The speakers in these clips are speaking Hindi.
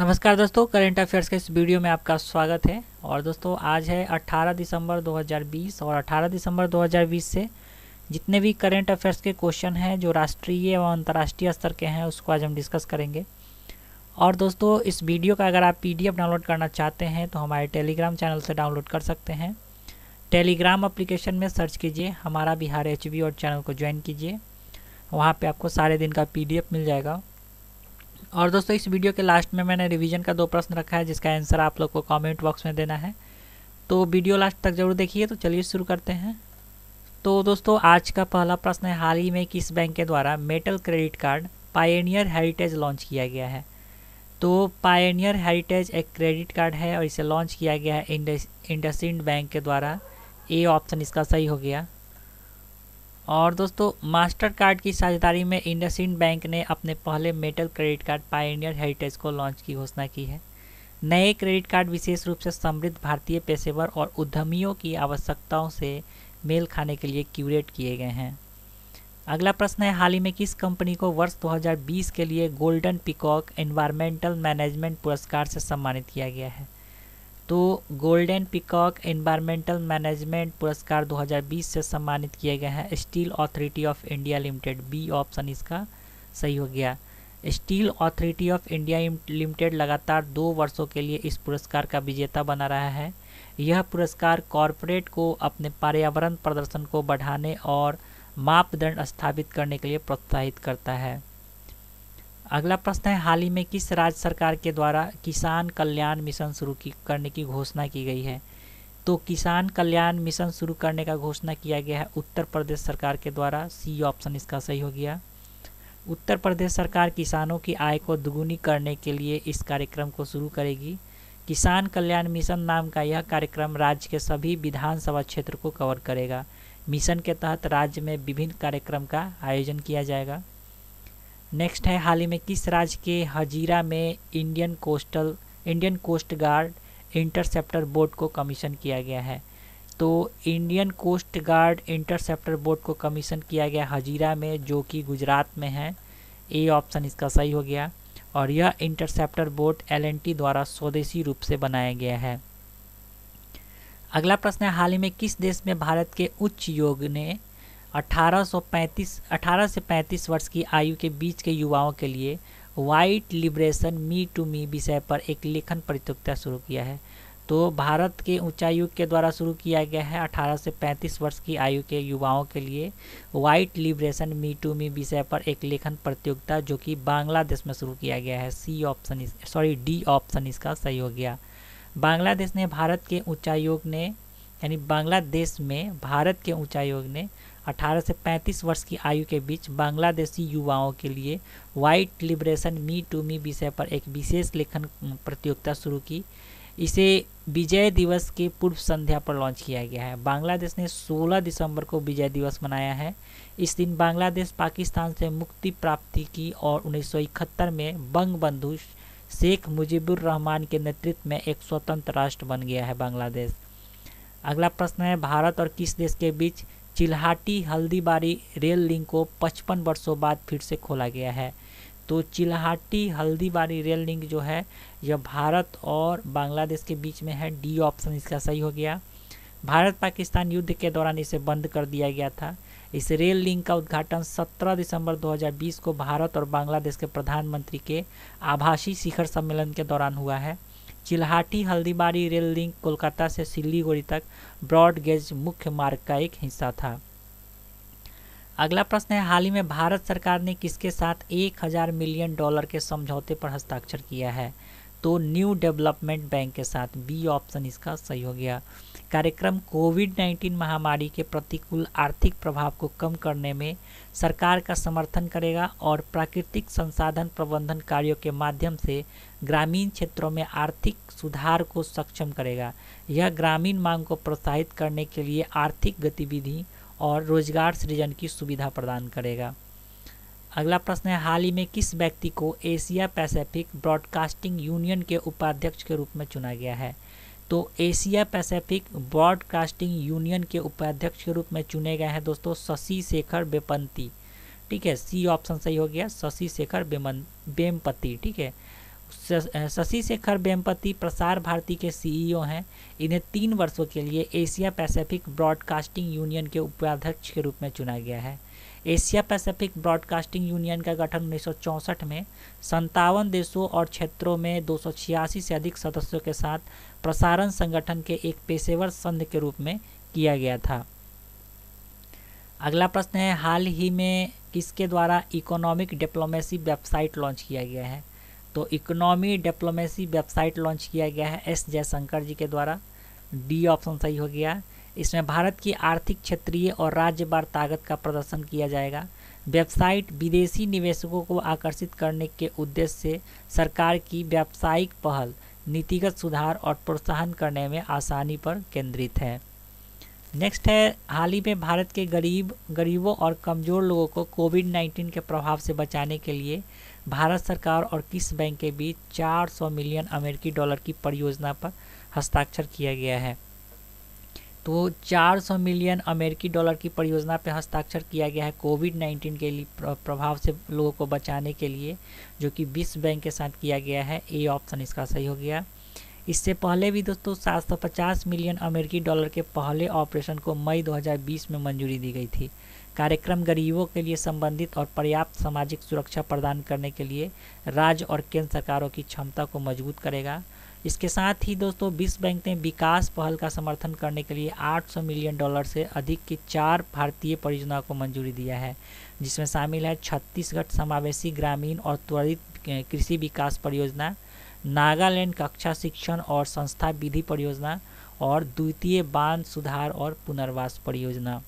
नमस्कार दोस्तों करंट अफेयर्स के इस वीडियो में आपका स्वागत है और दोस्तों आज है 18 दिसंबर 2020 और 18 दिसंबर 2020 से जितने भी करेंट अफेयर्स के क्वेश्चन हैं जो राष्ट्रीय एवं अंतर्राष्ट्रीय स्तर के हैं उसको आज हम डिस्कस करेंगे और दोस्तों इस वीडियो का अगर आप पीडीएफ डाउनलोड करना चाहते हैं तो हमारे टेलीग्राम चैनल से डाउनलोड कर सकते हैं टेलीग्राम अप्लीकेशन में सर्च कीजिए हमारा बिहार एच और चैनल को ज्वाइन कीजिए वहाँ पर आपको सारे दिन का पी मिल जाएगा और दोस्तों इस वीडियो के लास्ट में मैंने रिवीजन का दो प्रश्न रखा है जिसका आंसर आप लोग को कमेंट बॉक्स में देना है तो वीडियो लास्ट तक जरूर देखिए तो चलिए शुरू करते हैं तो दोस्तों आज का पहला प्रश्न है हाल ही में किस बैंक के द्वारा metal credit card pioneer heritage launch किया गया है तो पायनियर हेरिटेज एक क्रेडिट कार्ड है और इसे लॉन्च किया गया है इंडस बैंक के द्वारा ए ऑप्शन इसका सही हो गया और दोस्तों मास्टर कार्ड की साझेदारी में इंडसइंड बैंक ने अपने पहले metal credit card pioneer heritage को लॉन्च की घोषणा की है नए क्रेडिट कार्ड विशेष रूप से समृद्ध भारतीय पेशेवर और उद्यमियों की आवश्यकताओं से मेल खाने के लिए क्यूरेट किए गए हैं अगला प्रश्न है हाल ही में किस कंपनी को वर्ष 2020 के लिए गोल्डन पिकॉक एनवायरमेंटल मैनेजमेंट पुरस्कार से सम्मानित किया गया है तो गोल्डन पिकॉक एनवायरमेंटल मैनेजमेंट पुरस्कार 2020 से सम्मानित किए गए हैं steel authority of India limited B option इसका सही हो गया steel authority of India limited लगातार दो वर्षों के लिए इस पुरस्कार का विजेता बना रहा है यह पुरस्कार कॉरपोरेट को अपने पर्यावरण प्रदर्शन को बढ़ाने और मापदंड स्थापित करने के लिए प्रोत्साहित करता है अगला प्रश्न है हाल ही में किस राज्य सरकार के द्वारा किसान कल्याण मिशन शुरू की करने की घोषणा की गई है तो किसान कल्याण मिशन शुरू करने का घोषणा किया गया है उत्तर प्रदेश सरकार के द्वारा सी ऑप्शन इसका सही हो गया उत्तर प्रदेश सरकार किसानों की आय को दुगुनी करने के लिए इस कार्यक्रम को शुरू करेगी किसान कल्याण मिशन नाम का यह कार्यक्रम राज्य के सभी विधानसभा क्षेत्र को कवर करेगा मिशन के तहत राज्य में विभिन्न कार्यक्रम का आयोजन किया जाएगा नेक्स्ट है हाल ही में किस राज्य के हजीरा में Indian coastal Indian coast guard interceptor boat को कमीशन किया गया है तो Indian coast guard interceptor boat को कमीशन किया गया हजीरा में जो कि गुजरात में है ए ऑप्शन इसका सही हो गया और यह इंटरसेप्टर बोट एलएनटी द्वारा स्वदेशी रूप से बनाया गया है अगला प्रश्न है हाल ही में किस देश में भारत के उच्च योग ने 1835 से 35 वर्ष की आयु के बीच के युवाओं के लिए white liberation me to me विषय पर एक लेखन प्रतियोगिता शुरू किया है तो भारत के उच्चायुग के द्वारा शुरू किया गया है 18 से 35 वर्ष की आयु के युवाओं के लिए white liberation me to me विषय पर एक लेखन प्रतियोगिता जो कि बांग्लादेश में शुरू किया गया है C option sorry D option इसका सही हो गया बांग्लादेश ने भारत के उच्चायोग ने यानी बांग्लादेश में भारत के उच्चायोग ने 18 से 35 वर्ष की आयु के बीच बांग्लादेशी युवाओं के लिए white liberation me to me विषय पर एक विशेष लेखन प्रतियोगिता शुरू की इसे विजय दिवस के पूर्व संध्या पर लॉन्च किया गया है बांग्लादेश ने 16 दिसंबर को विजय दिवस मनाया है इस दिन बांग्लादेश पाकिस्तान से मुक्ति प्राप्ति की और उन्नीस में बंग बंधु शेख मुजीबुर रहमान के नेतृत्व में एक स्वतंत्र राष्ट्र बन गया है बांग्लादेश अगला प्रश्न है भारत और किस देश के बीच चिल्हाटी हल्दीबारी रेल लिंक को 55 वर्षों बाद फिर से खोला गया है तो चिल्हाटी हल्दीबारी रेल लिंक जो है यह भारत और बांग्लादेश के बीच में है डी ऑप्शन इसका सही हो गया भारत पाकिस्तान युद्ध के दौरान इसे बंद कर दिया गया था इस रेल लिंक का उद्घाटन 17 दिसंबर 2020 को भारत और बांग्लादेश के प्रधानमंत्री के आभासी शिखर सम्मेलन के दौरान हुआ है चिल्हाटी हल्दीबाड़ी रेल लिंक कोलकाता से सिलीगुड़ी तक ब्रॉड गेज मुख्य मार्ग का एक हिस्सा था अगला प्रश्न है हाल ही में भारत सरकार ने किसके साथ एक हजार मिलियन डॉलर के समझौते पर हस्ताक्षर किया है तो न्यू डेवलपमेंट बैंक के साथ बी ऑप्शन इसका सही हो गया कार्यक्रम कोविड 19 महामारी के प्रतिकूल आर्थिक प्रभाव को कम करने में सरकार का समर्थन करेगा और प्राकृतिक संसाधन प्रबंधन कार्यों के माध्यम से ग्रामीण क्षेत्रों में आर्थिक सुधार को सक्षम करेगा यह ग्रामीण मांग को प्रोत्साहित करने के लिए आर्थिक गतिविधि और रोजगार सृजन की सुविधा प्रदान करेगा अगला प्रश्न है हाल ही में किस व्यक्ति को एशिया पैसिफिक ब्रॉडकास्टिंग यूनियन के उपाध्यक्ष के रूप में चुना गया है तो एशिया पैसिफिक ब्रॉडकास्टिंग यूनियन के उपाध्यक्ष के रूप में चुने गए हैं दोस्तों शशि शेखर बेपंती ठीक है सी ऑप्शन सही हो गया शशि शेखर बेमन बेमपति ठीक है शशि शेखर बेमपति प्रसार भारती के सीईओ e हैं इन्हें तीन वर्षों के लिए एशिया पैसिफिक ब्रॉडकास्टिंग यूनियन के उपाध्यक्ष के रूप में चुना गया है एशिया पैसिफिक ब्रॉडकास्टिंग यूनियन का गठन उन्नीस में संतावन देशों और क्षेत्रों में दो से अधिक सदस्यों के साथ प्रसारण संगठन के एक पेशेवर संघ के रूप में किया गया था अगला प्रश्न है हाल ही में किसके द्वारा इकोनॉमिक डिप्लोमेसी वेबसाइट लॉन्च किया गया है तो इकोनॉमी डिप्लोमेसी वेबसाइट लॉन्च किया गया है एस जयशंकर जी के द्वारा डी ऑप्शन सही हो गया इसमें भारत की आर्थिक क्षेत्रीय और राज्यवार ताकत का प्रदर्शन किया जाएगा वेबसाइट विदेशी निवेशकों को आकर्षित करने के उद्देश्य से सरकार की व्यावसायिक पहल नीतिगत सुधार और प्रोत्साहन करने में आसानी पर केंद्रित है नेक्स्ट है हाल ही में भारत के गरीब गरीबों और कमज़ोर लोगों को कोविड 19 के प्रभाव से बचाने के लिए भारत सरकार और किस बैंक के बीच 400 मिलियन अमेरिकी डॉलर की परियोजना पर हस्ताक्षर किया गया है तो 400 मिलियन अमेरिकी डॉलर की परियोजना पर हस्ताक्षर किया गया है कोविड 19 के लिए प्रभाव से लोगों को बचाने के लिए जो कि विश्व बैंक के साथ किया गया है ए ऑप्शन इसका सही हो गया इससे पहले भी दोस्तों 750 मिलियन अमेरिकी डॉलर के पहले ऑपरेशन को मई 2020 में मंजूरी दी गई थी कार्यक्रम गरीबों के लिए संबंधित और पर्याप्त सामाजिक सुरक्षा प्रदान करने के लिए राज्य और केंद्र सरकारों की क्षमता को मजबूत करेगा इसके साथ ही दोस्तों विश्व बैंक ने विकास पहल का समर्थन करने के लिए 800 मिलियन डॉलर से अधिक की चार भारतीय परियोजनाओं को मंजूरी दिया है जिसमें शामिल है छत्तीसगढ़ समावेशी ग्रामीण और त्वरित कृषि विकास परियोजना नागालैंड कक्षा शिक्षण और संस्था विधि परियोजना और द्वितीय बांध सुधार और पुनर्वास परियोजना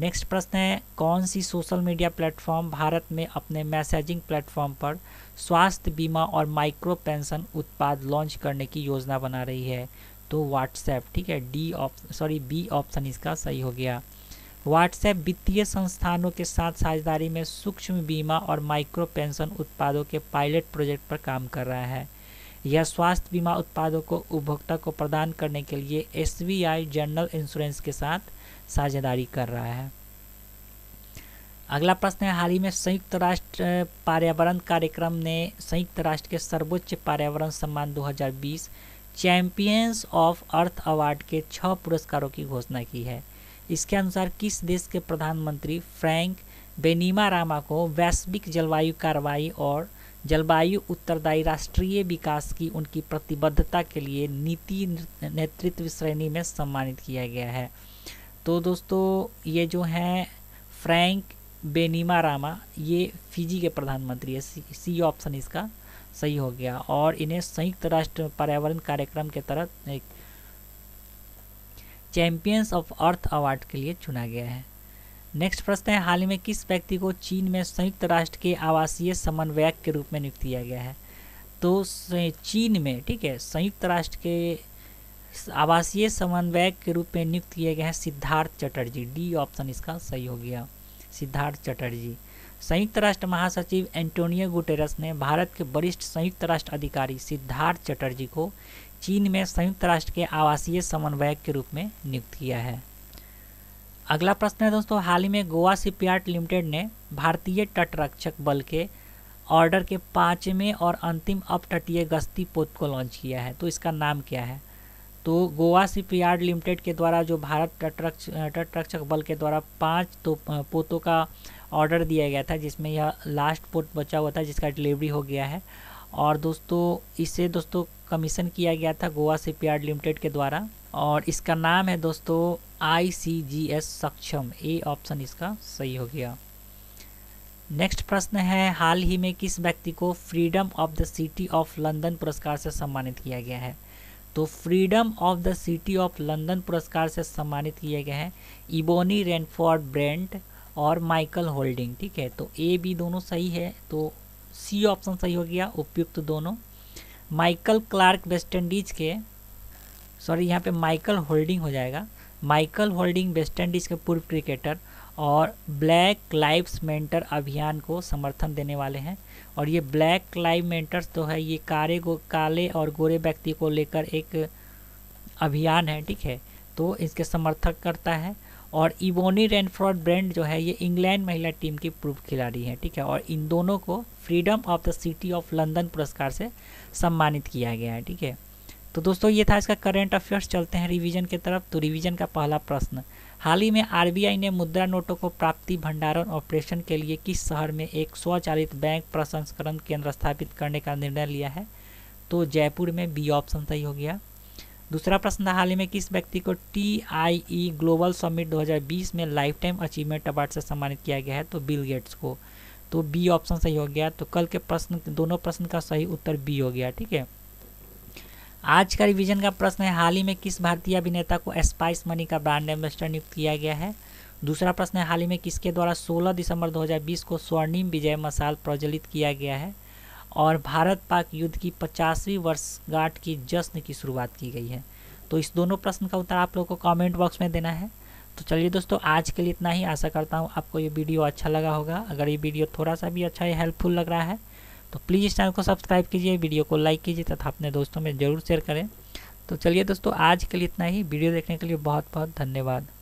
नेक्स्ट प्रश्न है कौन सी सोशल मीडिया प्लेटफॉर्म भारत में अपने मैसेजिंग प्लेटफॉर्म पर स्वास्थ्य बीमा और माइक्रो पेंशन उत्पाद लॉन्च करने की योजना बना रही है तो व्हाट्सएप ठीक है D option sorry B option इसका सही हो गया व्हाट्सएप वित्तीय संस्थानों के साथ साझेदारी में सूक्ष्म बीमा और माइक्रो पेंशन उत्पादों के पायलट प्रोजेक्ट पर काम कर रहा है यह स्वास्थ्य बीमा उत्पादों को उपभोक्ता को प्रदान करने के लिए एस जनरल इंश्योरेंस के साथ साझेदारी कर रहा है अगला प्रश्न है हाल ही में संयुक्त राष्ट्र पर्यावरण कार्यक्रम ने संयुक्त राष्ट्र के सर्वोच्च पर्यावरण सम्मान 2020 चैंपियंस ऑफ अर्थ अवार्ड के छह पुरस्कारों की घोषणा की है इसके अनुसार किस देश के प्रधानमंत्री फ्रैंक बेनीमा रामा को वैश्विक जलवायु कार्रवाई और जलवायु उत्तरदायी राष्ट्रीय विकास की उनकी प्रतिबद्धता के लिए नीति नेतृत्व श्रेणी में सम्मानित किया गया है तो दोस्तों ये जो हैं फ्रैंक बेनीमा रामा ये फिजी के प्रधानमंत्री है सी ऑप्शन इसका सही हो गया और इन्हें संयुक्त राष्ट्र पर्यावरण कार्यक्रम के तहत एक चैम्पियंस ऑफ अर्थ अवार्ड के लिए चुना गया है नेक्स्ट प्रश्न है हाल ही में किस व्यक्ति को चीन में संयुक्त राष्ट्र के आवासीय समन्वयक के रूप में नियुक्त किया गया है तो चीन में ठीक है संयुक्त राष्ट्र के आवासीय समन्वयक के रूप में नियुक्त किए गए हैं सिद्धार्थ चटर्जी डी ऑप्शन इसका सही हो गया सिद्धार्थ चटर्जी संयुक्त राष्ट्र महासचिव एंटोनियो गुटेरस ने भारत के वरिष्ठ संयुक्त राष्ट्र अधिकारी सिद्धार्थ चटर्जी को चीन में संयुक्त राष्ट्र के आवासीय समन्वयक के रूप में नियुक्त किया है अगला प्रश्न है दोस्तों हाल ही में गोवा शिपयार्ड लिमिटेड ने भारतीय तटरक्षक बल के ऑर्डर के पाँचवें और अंतिम अपतटीय गश्ती पोत को लॉन्च किया है तो इसका नाम क्या है तो गोवा शिपयार्ड लिमिटेड के द्वारा जो भारत तटरक्षक बल के द्वारा पाँच तो पोतों का ऑर्डर दिया गया था जिसमें यह लास्ट पोत बचा हुआ था जिसका डिलीवरी हो गया है और दोस्तों इसे दोस्तों कमीशन किया गया था गोवा शिपयार्ड लिमिटेड के द्वारा और इसका नाम है दोस्तों आई सी जी एस सक्षम ए ऑप्शन इसका सही हो गया नेक्स्ट प्रश्न है हाल ही में किस व्यक्ति को freedom of the city of London पुरस्कार से सम्मानित किया गया है तो freedom of the city of London पुरस्कार से सम्मानित किए गए हैं इबोनी रेनफोर्ड ब्रेंट और माइकल होल्डिंग ठीक है तो ए बी दोनों सही है तो सी ऑप्शन सही हो गया उपयुक्त दोनों माइकल क्लार्क वेस्टइंडीज के सॉरी यहाँ पे माइकल होल्डिंग हो जाएगा माइकल होल्डिंग वेस्टइंडीज के पूर्व क्रिकेटर और ब्लैक लाइव्स मेंटर अभियान को समर्थन देने वाले हैं और ये ब्लैक लाइव मेंटर्स तो है ये काले गो काले और गोरे व्यक्ति को लेकर एक अभियान है ठीक है तो इसके समर्थक करता है और इवोनी रेनफ्रॉड ब्रांड जो है ये इंग्लैंड महिला टीम की प्रूफ खिलाड़ी है ठीक है और इन दोनों को freedom of the city of London पुरस्कार से सम्मानित किया गया है ठीक है तो दोस्तों ये था इसका करेंट अफेयर्स चलते हैं रिवीजन के तरफ तो रिवीजन का पहला प्रश्न हाल ही में आरबीआई ने मुद्रा नोटों को प्राप्ति भंडारण ऑपरेशन के लिए किस शहर में एक स्वचालित बैंक प्रसंस्करण केंद्र स्थापित करने का निर्णय लिया है तो जयपुर में बी ऑप्शन सही हो गया दूसरा प्रश्न हाल ही में किस व्यक्ति को T I E global summit दो में लाइफ टाइम अचीवमेंट अवार्ड से सम्मानित किया गया है तो बिल गेट्स को तो बी ऑप्शन सही हो गया तो कल के प्रश्न दोनों प्रश्न का सही उत्तर बी हो गया ठीक है आज का रिवीजन का प्रश्न है हाल ही में किस भारतीय अभिनेता को स्पाइस मनी का ब्रांड एम्बेसडर नियुक्त किया गया है दूसरा प्रश्न है हाल ही में किसके द्वारा 16 दिसंबर 2020 को स्वर्णिम विजय मसाल प्रज्वलित किया गया है और भारत पाक युद्ध की पचासवीं वर्षगांठ की जश्न की शुरुआत की गई है तो इस दोनों प्रश्न का उत्तर आप लोगों को कॉमेंट बॉक्स में देना है तो चलिए दोस्तों आज के लिए इतना ही आशा करता हूँ आपको ये वीडियो अच्छा लगा होगा अगर ये वीडियो थोड़ा सा भी अच्छा या हेल्पफुल लग रहा है तो प्लीज़ इस चैनल को सब्सक्राइब कीजिए वीडियो को लाइक कीजिए तथा अपने दोस्तों में ज़रूर शेयर करें तो चलिए दोस्तों आज के लिए इतना ही वीडियो देखने के लिए बहुत बहुत धन्यवाद